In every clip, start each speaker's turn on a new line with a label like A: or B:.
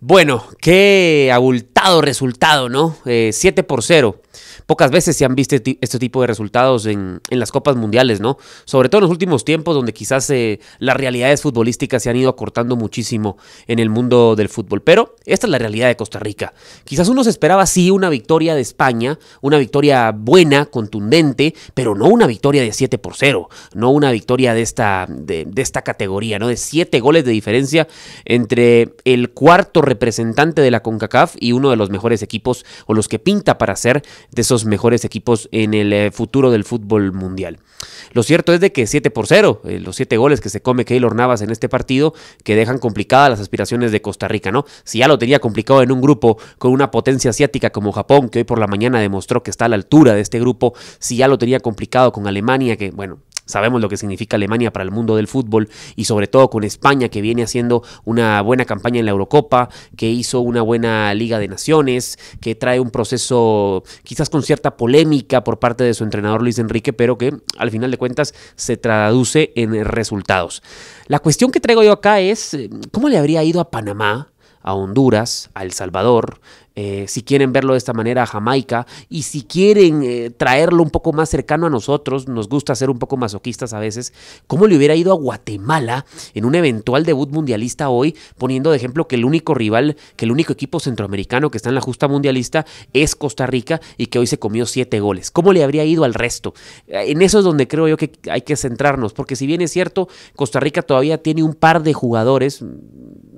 A: Bueno, qué abultado resultado, ¿no? 7 eh, por 0. Pocas veces se han visto este, este tipo de resultados en, las copas mundiales, ¿no? Sobre todo en los últimos tiempos donde quizás eh, las realidades futbolísticas se han ido acortando muchísimo en el mundo del fútbol. Pero esta es la realidad de Costa Rica. Quizás uno se esperaba sí una victoria de España, una victoria buena, contundente, pero no una victoria de 7 por 0, no una victoria de esta, de, de esta categoría, ¿no? De 7 goles de diferencia entre el cuarto representante de la CONCACAF y uno de los mejores equipos o los que pinta para ser de esos mejores equipos en el eh, futuro del fútbol mundial. Lo cierto es de que 7 por 0, eh, los 7 goles que se come Keylor Navas en este partido, que dejan complicadas las aspiraciones de Costa Rica, ¿no? Si ya lo tenía complicado en un grupo con una potencia asiática como Japón, que hoy por la mañana demostró que está a la altura de este grupo, si ya lo tenía complicado con Alemania, que bueno, Sabemos lo que significa Alemania para el mundo del fútbol y sobre todo con España que viene haciendo una buena campaña en la Eurocopa, que hizo una buena Liga de Naciones, que trae un proceso quizás con cierta polémica por parte de su entrenador Luis Enrique, pero que al final de cuentas se traduce en resultados. La cuestión que traigo yo acá es, eh, ¿cómo le habría ido a Panamá a Honduras, a El Salvador, eh, si quieren verlo de esta manera a Jamaica y si quieren eh, traerlo un poco más cercano a nosotros, nos gusta ser un poco masoquistas a veces, ¿cómo le hubiera ido a Guatemala en un eventual debut mundialista hoy, poniendo de ejemplo que el único rival, que el único equipo centroamericano que está en la justa mundialista es Costa Rica y que hoy se comió siete goles? ¿Cómo le habría ido al resto? Eh, en eso es donde creo yo que hay que centrarnos, porque si bien es cierto, Costa Rica todavía tiene un par de jugadores,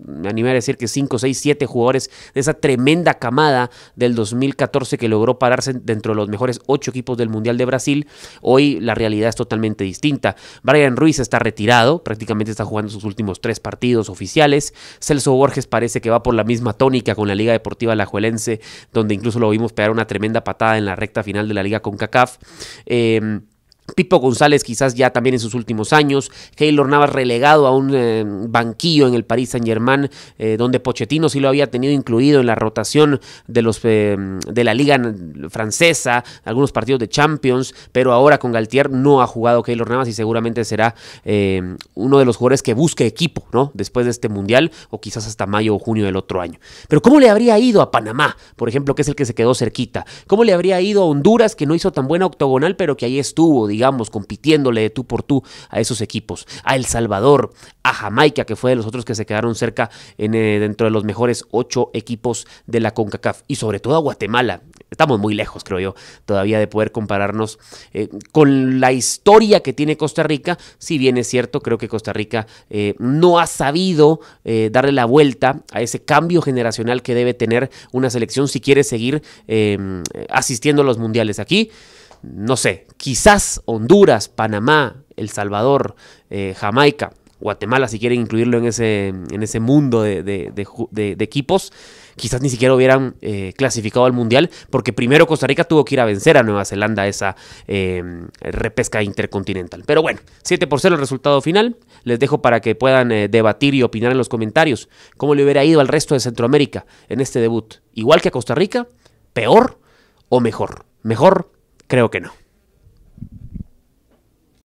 A: me animé a decir que 5, 6, 7 jugadores de esa tremenda camada del 2014 que logró pararse dentro de los mejores 8 equipos del Mundial de Brasil, hoy la realidad es totalmente distinta. Brian Ruiz está retirado, prácticamente está jugando sus últimos 3 partidos oficiales. Celso Borges parece que va por la misma tónica con la Liga Deportiva Lajuelense, donde incluso lo vimos pegar una tremenda patada en la recta final de la Liga con CACAF. Em, Pipo González quizás ya también en sus últimos años, Keylor Navas relegado a un eh, banquillo en el Paris Saint Germain, eh, donde Pochettino sí lo había tenido incluido en la rotación de, los, eh, de la liga francesa, algunos partidos de Champions, pero ahora con Galtier no ha jugado Keylor Navas y seguramente será uno de los jugadores que busque equipo, ¿no? Después de este Mundial o quizás hasta mayo o junio del otro año. Pero ¿cómo le habría ido a Panamá, por ejemplo, que es el que se quedó cerquita? ¿Cómo le habría ido a Honduras, que no hizo tan buena octogonal, pero que ahí estuvo, digamos? digamos, compitiéndole de tú por tú a esos equipos, a El Salvador, a Jamaica, que fue de los otros que se quedaron cerca en, eh, dentro de los mejores ocho equipos de la CONCACAF, y sobre todo a Guatemala. Estamos muy lejos, creo yo, todavía de poder compararnos eh, con la historia que tiene Costa Rica, si bien es cierto, creo que Costa Rica eh, no ha sabido darle la vuelta a ese cambio generacional que debe tener una selección si quiere seguir em, asistiendo a los mundiales aquí no sé, quizás Honduras, Panamá, El Salvador, eh, Jamaica, Guatemala, si quieren incluirlo en ese, en ese mundo de, equipos, quizás ni siquiera hubieran eh, clasificado al Mundial, porque primero Costa Rica tuvo que ir a vencer a Nueva Zelanda esa eh, repesca intercontinental. Pero bueno, 7 por 0 el resultado final. Les dejo para que puedan debatir y opinar en los comentarios cómo le hubiera ido al resto de Centroamérica en este debut. Igual que a Costa Rica, peor o mejor. Mejor Creo que no.